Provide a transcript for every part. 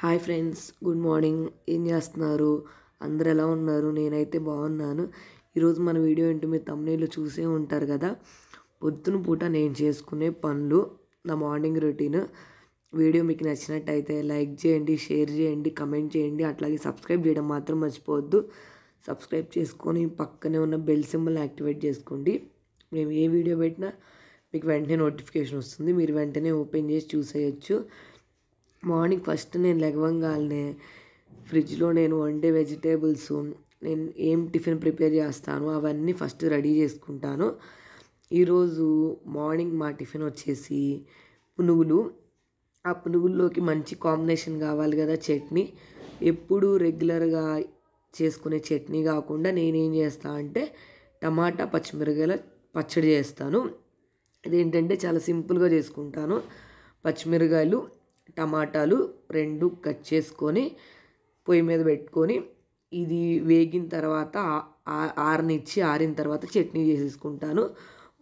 hi friends good morning ఏం చేస్తున్నారు అందరు ఎలా ఉన్నారు నేనైతే బాగున్నాను ఈరోజు మన వీడియో ఏంటి మీరు తమ్మినీళ్ళు చూసే ఉంటారు కదా పొద్దున పూట నేను చేసుకునే పనులు నా మార్నింగ్ రొటీన్ వీడియో మీకు నచ్చినట్టయితే లైక్ చేయండి షేర్ చేయండి కమెంట్ చేయండి అట్లాగే సబ్స్క్రైబ్ చేయడం మాత్రం మర్చిపోవద్దు సబ్స్క్రైబ్ చేసుకొని పక్కనే ఉన్న బెల్ సింబల్ యాక్టివేట్ చేసుకోండి మేము ఏ వీడియో పెట్టినా మీకు వెంటనే నోటిఫికేషన్ వస్తుంది మీరు వెంటనే ఓపెన్ చేసి చూసేయచ్చు మార్నింగ్ ఫస్ట్ నేను లెగవంగానే ఫ్రిడ్జ్లో నేను వండే వెజిటేబుల్స్ నేను ఏం టిఫిన్ ప్రిపేర్ చేస్తాను అవన్నీ ఫస్ట్ రెడీ చేసుకుంటాను ఈరోజు మార్నింగ్ మా టిఫిన్ వచ్చేసి పునుగులు ఆ పునుగుల్లోకి మంచి కాంబినేషన్ కావాలి కదా చట్నీ ఎప్పుడు రెగ్యులర్గా చేసుకునే చట్నీ కాకుండా నేనేం చేస్తా అంటే టమాటా పచ్చిమిరకాయల పచ్చడి చేస్తాను ఇదేంటంటే చాలా సింపుల్గా చేసుకుంటాను పచ్చిమిరకాయలు టమాటాలు రెండు కట్ చేసుకొని పొయ్యి మీద పెట్టుకొని ఇది వేగిన తర్వాత ఆరనిచ్చి ఆరిన తర్వాత చట్నీ చేసేసుకుంటాను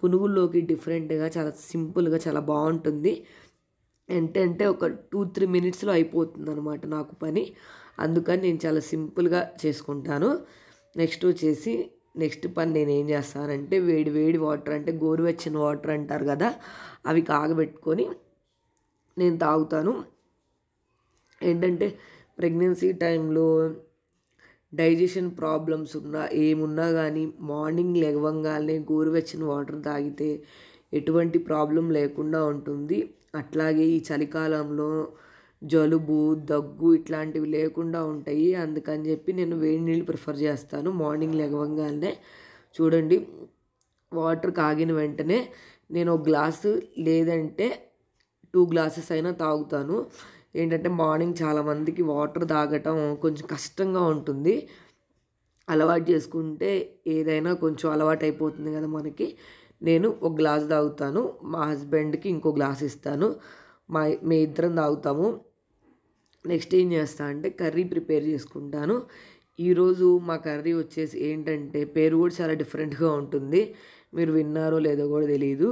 పునుగుల్లోకి డిఫరెంట్గా చాలా సింపుల్గా చాలా బాగుంటుంది ఏంటంటే ఒక టూ త్రీ మినిట్స్లో అయిపోతుంది అనమాట నాకు పని అందుకని నేను చాలా సింపుల్గా చేసుకుంటాను నెక్స్ట్ వచ్చేసి నెక్స్ట్ పని నేను ఏం చేస్తానంటే వేడి వేడి వాటర్ అంటే గోరువెచ్చని వాటర్ అంటారు కదా అవి కాగబెట్టుకొని నేను తాగుతాను ఏంటంటే ప్రెగ్నెన్సీ టైంలో డైజెషన్ ప్రాబ్లమ్స్ ఉన్నా ఏమున్నా కానీ మార్నింగ్ లెగవంగానే గోరువెచ్చని వాటర్ తాగితే ఎటువంటి ప్రాబ్లం లేకుండా ఉంటుంది అట్లాగే ఈ చలికాలంలో జలుబు దగ్గు ఇట్లాంటివి లేకుండా ఉంటాయి అందుకని చెప్పి నేను వేడి నీళ్ళు ప్రిఫర్ చేస్తాను మార్నింగ్ లెగవంగానే చూడండి వాటర్ కాగిన వెంటనే నేను ఒక గ్లాసు లేదంటే టూ గ్లాసెస్ అయినా తాగుతాను ఏంటంటే మార్నింగ్ చాలామందికి వాటర్ తాగటం కొంచెం కష్టంగా ఉంటుంది అలవాటు చేసుకుంటే ఏదైనా కొంచెం అలవాటు అయిపోతుంది కదా మనకి నేను ఒక గ్లాస్ తాగుతాను మా హస్బెండ్కి ఇంకో గ్లాస్ ఇస్తాను మా మీ ఇద్దరం తాగుతాము నెక్స్ట్ ఏం చేస్తా అంటే కర్రీ ప్రిపేర్ చేసుకుంటాను ఈరోజు మా కర్రీ వచ్చేసి ఏంటంటే పేరు కూడా చాలా డిఫరెంట్గా ఉంటుంది మీరు విన్నారో లేదో కూడా తెలియదు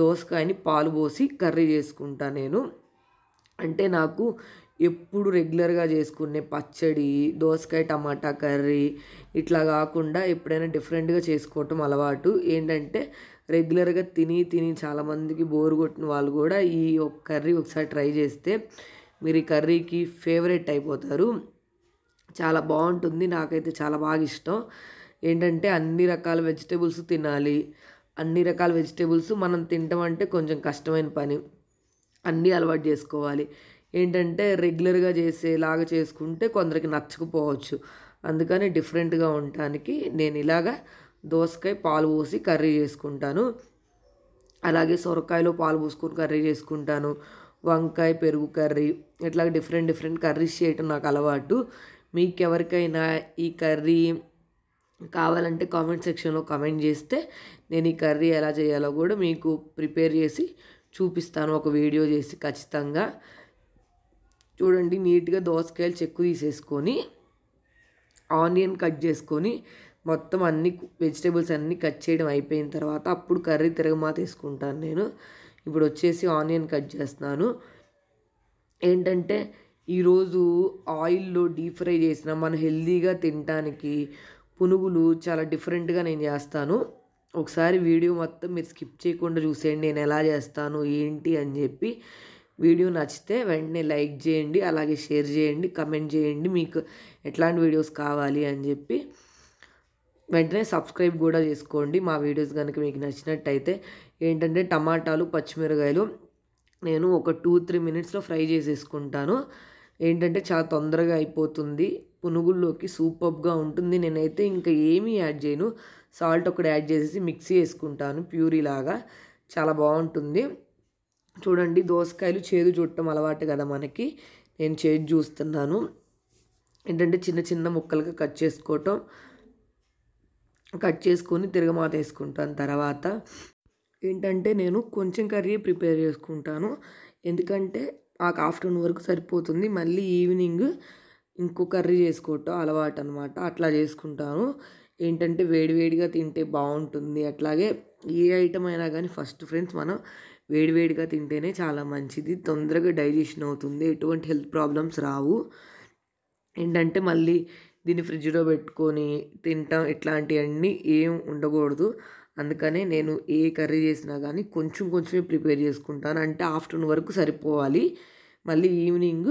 దోసకాయని పాలు పోసి కర్రీ చేసుకుంటా నేను అంటే నాకు ఎప్పుడు రెగ్యులర్గా చేసుకునే పచ్చడి దోసకాయ టమాటా కర్రీ ఇట్లా కాకుండా ఎప్పుడైనా డిఫరెంట్గా చేసుకోవటం అలవాటు ఏంటంటే రెగ్యులర్గా తిని తిని చాలామందికి బోరు కొట్టిన వాళ్ళు కూడా ఈ ఒక కర్రీ ఒకసారి ట్రై చేస్తే మీరు ఈ కర్రీకి ఫేవరెట్ అయిపోతారు చాలా బాగుంటుంది నాకైతే చాలా బాగా ఇష్టం ఏంటంటే అన్ని రకాల వెజిటేబుల్స్ తినాలి అన్ని రకాల వెజిటేబుల్స్ మనం తింటామంటే కొంచెం కష్టమైన పని అన్నీ అలవాటు చేసుకోవాలి ఏంటంటే రెగ్యులర్గా చేసేలాగా చేసుకుంటే కొందరికి నచ్చకపోవచ్చు అందుకని డిఫరెంట్గా ఉండటానికి నేను ఇలాగా దోసకాయ పాలు పోసి కర్రీ చేసుకుంటాను అలాగే సొరకాయలో పాలు పోసుకొని కర్రీ చేసుకుంటాను వంకాయ పెరుగు కర్రీ ఇట్లా డిఫరెంట్ డిఫరెంట్ కర్రీస్ చేయటం నాకు అలవాటు మీకెవరికైనా ఈ కర్రీ కావాలంటే కామెంట్ సెక్షన్లో కామెంట్ చేస్తే నేను ఈ కర్రీ ఎలా చేయాలో కూడా మీకు ప్రిపేర్ చేసి చూపిస్తాను ఒక వీడియో చేసి ఖచ్చితంగా చూడండి నీట్గా దోసకాయలు చెక్కు తీసేసుకొని ఆనియన్ కట్ చేసుకొని మొత్తం అన్ని వెజిటేబుల్స్ అన్నీ కట్ చేయడం అయిపోయిన తర్వాత అప్పుడు కర్రీ తిరగమాత తీసుకుంటాను నేను ఇప్పుడు వచ్చేసి ఆనియన్ కట్ చేస్తున్నాను ఏంటంటే ఈరోజు ఆయిల్లో డీప్ ఫ్రై చేసిన మనం హెల్దీగా తినటానికి పునుగులు చాలా డిఫరెంట్గా నేను చేస్తాను ఒకసారి వీడియో మొత్తం మీరు స్కిప్ చేయకుండా చూసేయండి నేను ఎలా చేస్తాను ఏంటి అని చెప్పి వీడియో నచ్చితే వెంటనే లైక్ చేయండి అలాగే షేర్ చేయండి కమెంట్ చేయండి మీకు ఎట్లాంటి వీడియోస్ కావాలి అని చెప్పి వెంటనే సబ్స్క్రైబ్ కూడా చేసుకోండి మా వీడియోస్ కనుక మీకు నచ్చినట్టయితే ఏంటంటే టమాటాలు పచ్చిమిరకాయలు నేను ఒక టూ త్రీ మినిట్స్లో ఫ్రై చేసేసుకుంటాను ఏంటంటే చాలా తొందరగా అయిపోతుంది పునుగుల్లోకి సూపర్గా ఉంటుంది నేనైతే ఇంకా ఏమీ యాడ్ చేయను సాల్ట్ ఒకటి యాడ్ చేసేసి మిక్సీ వేసుకుంటాను ప్యూరీ లాగా చాలా బాగుంటుంది చూడండి దోసకాయలు చేదు చుట్టం అలవాటు కదా మనకి నేను చేదు చూస్తున్నాను ఏంటంటే చిన్న చిన్న ముక్కలుగా కట్ చేసుకోవటం కట్ చేసుకొని తిరగమాత వేసుకుంటాను తర్వాత ఏంటంటే నేను కొంచెం కర్రీ ప్రిపేర్ చేసుకుంటాను ఎందుకంటే నాకు ఆఫ్టర్నూన్ వరకు సరిపోతుంది మళ్ళీ ఈవినింగ్ ఇంకో కర్రీ చేసుకోవటం అలవాటు అనమాట అట్లా చేసుకుంటాను ఏంటంటే వేడివేడిగా తింటే బాగుంటుంది అట్లాగే ఏ ఐటమ్ అయినా కానీ ఫస్ట్ ఫ్రెండ్స్ మనం వేడివేడిగా తింటేనే చాలా మంచిది తొందరగా డైజెషన్ అవుతుంది ఎటువంటి హెల్త్ ప్రాబ్లమ్స్ రావు ఏంటంటే మళ్ళీ దీన్ని ఫ్రిడ్జ్లో పెట్టుకొని తింటాం ఇట్లాంటివన్నీ ఏం ఉండకూడదు అందుకనే నేను ఏ కర్రీ చేసినా కానీ కొంచెం కొంచెమే ప్రిపేర్ చేసుకుంటాను అంటే ఆఫ్టర్నూన్ వరకు సరిపోవాలి మళ్ళీ ఈవినింగ్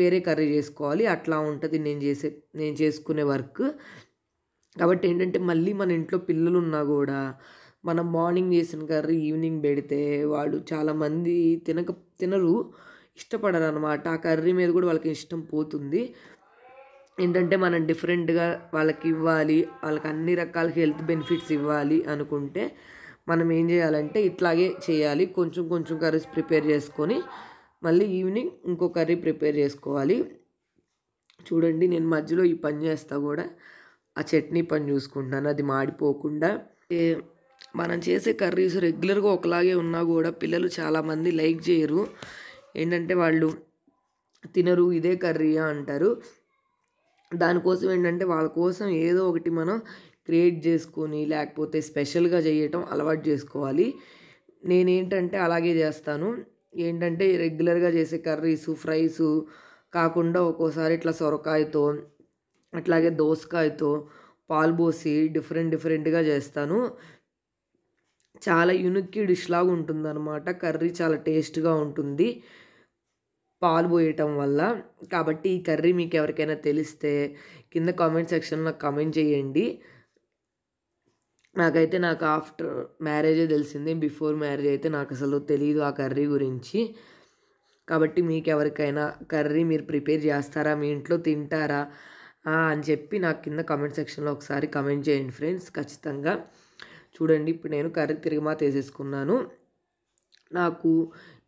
వేరే కర్రీ చేసుకోవాలి అట్లా ఉంటుంది నేను చేసే నేను చేసుకునే వర్క్ కాబట్టి ఏంటంటే మళ్ళీ మన ఇంట్లో పిల్లలు ఉన్నా కూడా మనం మార్నింగ్ చేసిన కర్రీ ఈవినింగ్ పెడితే వాళ్ళు చాలామంది తినక తినరు ఇష్టపడరు అనమాట ఆ కర్రీ మీద కూడా వాళ్ళకి ఇష్టం పోతుంది ఏంటంటే మనం డిఫరెంట్గా వాళ్ళకి ఇవ్వాలి వాళ్ళకి అన్ని రకాల హెల్త్ బెనిఫిట్స్ ఇవ్వాలి అనుకుంటే మనం ఏం చేయాలంటే ఇట్లాగే చేయాలి కొంచెం కొంచెం కర్రీస్ ప్రిపేర్ చేసుకొని మళ్ళీ ఈవినింగ్ ఇంకో కర్రీ ప్రిపేర్ చేసుకోవాలి చూడండి నేను మధ్యలో ఈ పని చేస్తా కూడా ఆ చట్నీ పని చూసుకుంటాను అది మాడిపోకుండా మనం చేసే కర్రీస్ రెగ్యులర్గా ఒకలాగే ఉన్నా కూడా పిల్లలు చాలామంది లైక్ చేయరు ఏంటంటే వాళ్ళు తినరు ఇదే కర్రీ అంటారు దానికోసం ఏంటంటే వాళ్ళ కోసం ఏదో ఒకటి మనం క్రియేట్ చేసుకొని లేకపోతే స్పెషల్గా చేయటం అలవాటు చేసుకోవాలి నేనేంటంటే అలాగే చేస్తాను ఏంటంటే రెగ్యులర్గా చేసే కర్రీసు ఫ్రైసు కాకుండా ఒక్కోసారి ఇట్లా సొరకాయతో అట్లాగే దోసకాయతో పాలు పోసి డిఫరెంట్ డిఫరెంట్గా చేస్తాను చాలా యునిక్ డిష్ లాగా ఉంటుంది అనమాట కర్రీ చాలా టేస్ట్గా ఉంటుంది పాలు పోయటం వల్ల కాబట్టి ఈ కర్రీ మీకు ఎవరికైనా తెలిస్తే కింద కామెంట్ సెక్షన్లో కమెంట్ చేయండి నాకైతే నాకు ఆఫ్టర్ మ్యారేజే తెలిసింది బిఫోర్ మ్యారేజ్ అయితే నాకు అసలు తెలియదు ఆ కర్రీ గురించి కాబట్టి మీకు ఎవరికైనా కర్రీ మీరు ప్రిపేర్ చేస్తారా మీ ఇంట్లో తింటారా అని చెప్పి నాకు కింద కామెంట్ సెక్షన్లో ఒకసారి కమెంట్ చేయండి ఫ్రెండ్స్ ఖచ్చితంగా చూడండి ఇప్పుడు నేను కర్రీ తిరిగి తీసేసుకున్నాను నాకు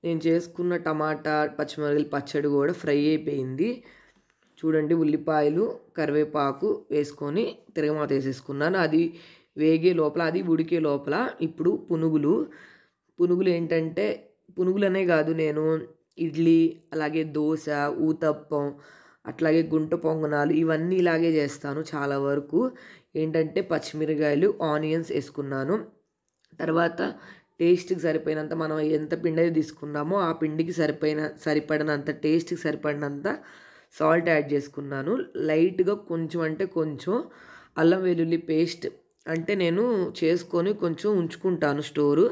నేను చేసుకున్న టమాటా పచ్చిమిరపకాయలు పచ్చడి కూడా ఫ్రై అయిపోయింది చూడండి ఉల్లిపాయలు కరివేపాకు వేసుకొని తిరగమాత వేసేసుకున్నాను అది వేగే లోపల అది ఉడికే లోపల ఇప్పుడు పునుగులు పునుగులు ఏంటంటే పునుగులనే కాదు నేను ఇడ్లీ అలాగే దోశ ఊతప్పం అట్లాగే గుంట పొంగనాలు ఇవన్నీ ఇలాగే చేస్తాను చాలా వరకు ఏంటంటే పచ్చిమిరకాయలు ఆనియన్స్ వేసుకున్నాను తర్వాత టేస్ట్కి సరిపోయినంత మనం ఎంత పిండి అయితే తీసుకున్నామో ఆ పిండికి సరిపోయిన సరిపడినంత టేస్ట్కి సరిపడినంత సాల్ట్ యాడ్ చేసుకున్నాను లైట్గా కొంచెం అంటే కొంచెం అల్లం వెల్లుల్లి పేస్ట్ అంటే నేను చేసుకొని కొంచెం ఉంచుకుంటాను స్టోరు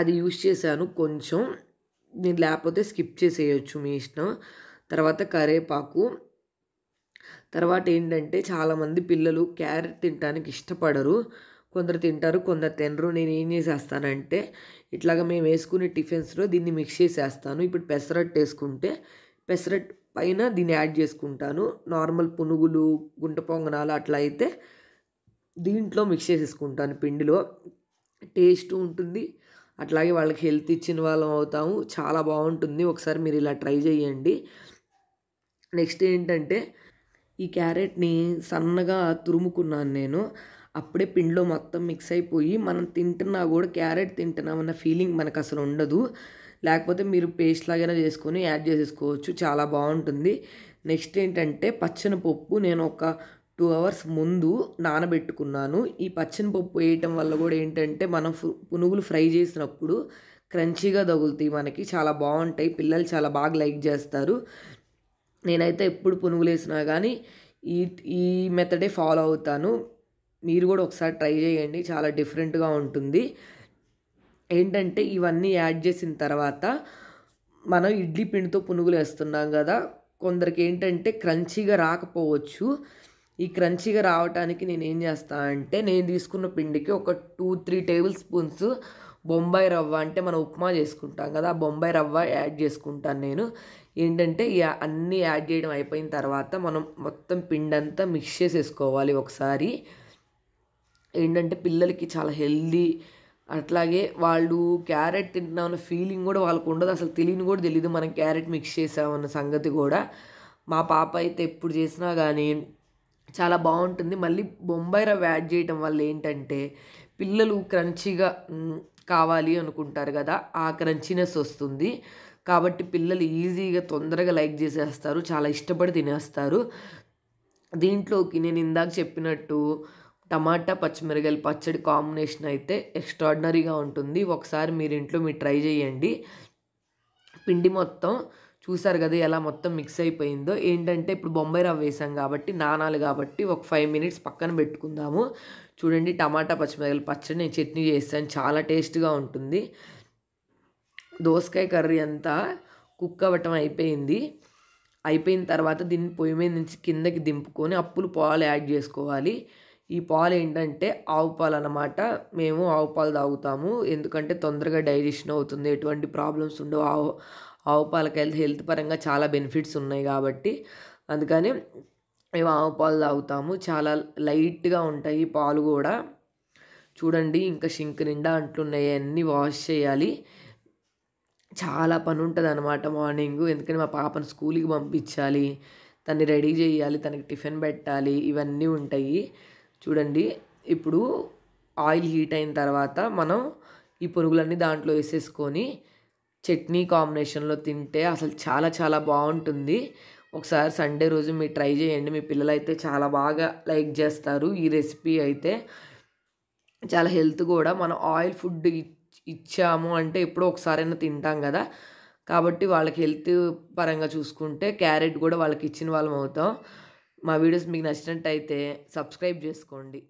అది యూజ్ చేశాను కొంచెం నేను లేకపోతే స్కిప్ చేసేయచ్చు మీ ఇష్టం తర్వాత కరేపాకు తర్వాత ఏంటంటే చాలామంది పిల్లలు క్యారెట్ తినడానికి ఇష్టపడరు కొందరు తింటారు కొందరు తినరు నేను ఏం చేసేస్తానంటే ఇట్లాగ మేము వేసుకునే టిఫిన్స్లో దీన్ని మిక్స్ చేసేస్తాను ఇప్పుడు పెసరట్టు వేసుకుంటే పెసరట్ పైన దీన్ని యాడ్ చేసుకుంటాను నార్మల్ పునుగులు గుంట పొంగనాలు అట్లా అయితే దీంట్లో మిక్స్ చేసేసుకుంటాను పిండిలో టేస్ట్ ఉంటుంది అట్లాగే వాళ్ళకి హెల్త్ ఇచ్చిన వాళ్ళం అవుతాము చాలా బాగుంటుంది ఒకసారి మీరు ఇలా ట్రై చేయండి నెక్స్ట్ ఏంటంటే ఈ క్యారెట్ని సన్నగా తురుముకున్నాను నేను అప్పుడే పిండిలో మొత్తం మిక్స్ అయిపోయి మనం తింటున్నా కూడా క్యారెట్ తింటున్నామన్న ఫీలింగ్ మనకు అసలు ఉండదు లేకపోతే మీరు పేస్ట్ లాగైనా చేసుకొని యాడ్ చేసేసుకోవచ్చు చాలా బాగుంటుంది నెక్స్ట్ ఏంటంటే పచ్చని పప్పు నేను ఒక టూ అవర్స్ ముందు నానబెట్టుకున్నాను ఈ పచ్చని పప్పు వేయటం వల్ల కూడా ఏంటంటే మనం పునుగులు ఫ్రై చేసినప్పుడు క్రంచీగా తగులుతాయి మనకి చాలా బాగుంటాయి పిల్లలు చాలా బాగా లైక్ చేస్తారు నేనైతే ఎప్పుడు పునుగులు వేసినా కానీ ఈ ఈ మెథడే ఫాలో అవుతాను మీరు కూడా ఒకసారి ట్రై చేయండి చాలా డిఫరెంట్గా ఉంటుంది ఏంటంటే ఇవన్నీ యాడ్ చేసిన తర్వాత మనం ఇడ్లీ పిండితో పునుగులు వేస్తున్నాం కదా కొందరికి ఏంటంటే క్రంచీగా రాకపోవచ్చు ఈ క్రంచీగా రావటానికి నేను ఏం చేస్తాను అంటే నేను తీసుకున్న పిండికి ఒక two three table spoons Bombay రవ్వ అంటే మనం ఉప్మా చేసుకుంటాం కదా ఆ బొంబాయి రవ్వ యాడ్ చేసుకుంటాను నేను ఏంటంటే అన్నీ యాడ్ చేయడం అయిపోయిన తర్వాత మనం మొత్తం పిండి అంతా మిక్స్ చేసేసుకోవాలి ఒకసారి ఏంటంటే పిల్లలకి చాలా హెల్దీ అట్లాగే వాళ్ళు క్యారెట్ తింటున్నామన్న ఫీలింగ్ కూడా వాళ్ళకు ఉండదు అసలు తెలియని కూడా తెలియదు మనం క్యారెట్ మిక్స్ చేసామన్న సంగతి కూడా మా పాప అయితే ఎప్పుడు చేసినా కానీ చాలా బాగుంటుంది మళ్ళీ బొంబాయి రవ్వ యాడ్ చేయటం వల్ల ఏంటంటే పిల్లలు క్రంచీగా కావాలి అనుకుంటారు కదా ఆ క్రంచీనెస్ వస్తుంది కాబట్టి పిల్లలు ఈజీగా తొందరగా లైక్ చేసేస్తారు చాలా ఇష్టపడి తినేస్తారు దీంట్లోకి నేను ఇందాక చెప్పినట్టు టమాటా పచ్చిమిరకాయల పచ్చడి కాంబినేషన్ అయితే ఎక్స్ట్రాడినరీగా ఉంటుంది ఒకసారి మీరు ఇంట్లో మీరు ట్రై చేయండి పిండి మొత్తం చూసారు కదా ఎలా మొత్తం మిక్స్ అయిపోయిందో ఏంటంటే ఇప్పుడు బొంబాయి రవ్వ వేసాం కాబట్టి నానాలు కాబట్టి ఒక ఫైవ్ మినిట్స్ పక్కన పెట్టుకుందాము చూడండి టమాటా పచ్చిమిరకాయల పచ్చడి నేను చట్నీ చేస్తాను చాలా టేస్ట్గా ఉంటుంది దోసకాయ కర్రీ అంతా కుక్ అవ్వటం అయిపోయింది అయిపోయిన తర్వాత దీన్ని పొయ్యి మీద నుంచి కిందకి దింపుకొని అప్పులు పాలు యాడ్ చేసుకోవాలి ఈ పాలు ఏంటంటే ఆవు పాలు అనమాట మేము ఆవు పాలు తాగుతాము ఎందుకంటే తొందరగా డైజెషన్ అవుతుంది ఎటువంటి ప్రాబ్లమ్స్ ఉండవు ఆవు ఆవు పాలకి హెల్త్ హెల్త్ పరంగా చాలా బెనిఫిట్స్ ఉన్నాయి కాబట్టి అందుకని మేము ఆవు పాలు తాగుతాము చాలా లైట్గా ఉంటాయి పాలు కూడా చూడండి ఇంకా షింక్ నిండా అంట్లున్నాయి అన్నీ వాష్ చేయాలి చాలా పని ఉంటుంది అనమాట మార్నింగ్ ఎందుకంటే మా పాపను స్కూల్కి పంపించాలి తన్ని రెడీ చేయాలి తనకి టిఫిన్ పెట్టాలి ఇవన్నీ ఉంటాయి చూడండి ఇప్పుడు ఆయిల్ హీట్ అయిన తర్వాత మనం ఈ పురుగులన్నీ దాంట్లో వేసేసుకొని చట్నీ కాంబినేషన్లో తింటే అసలు చాలా చాలా బాగుంటుంది ఒకసారి సండే రోజు మీరు ట్రై చేయండి మీ పిల్లలు అయితే చాలా బాగా లైక్ చేస్తారు ఈ రెసిపీ అయితే చాలా హెల్త్ కూడా మనం ఆయిల్ ఫుడ్ ఇచ్చాము అంటే ఎప్పుడో ఒకసారైనా తింటాం కదా కాబట్టి వాళ్ళకి హెల్త్ పరంగా చూసుకుంటే క్యారెట్ కూడా వాళ్ళకి ఇచ్చిన వాళ్ళం అవుతాం మా వీడియోస్ మీకు నచ్చినట్టయితే సబ్స్క్రైబ్ చేసుకోండి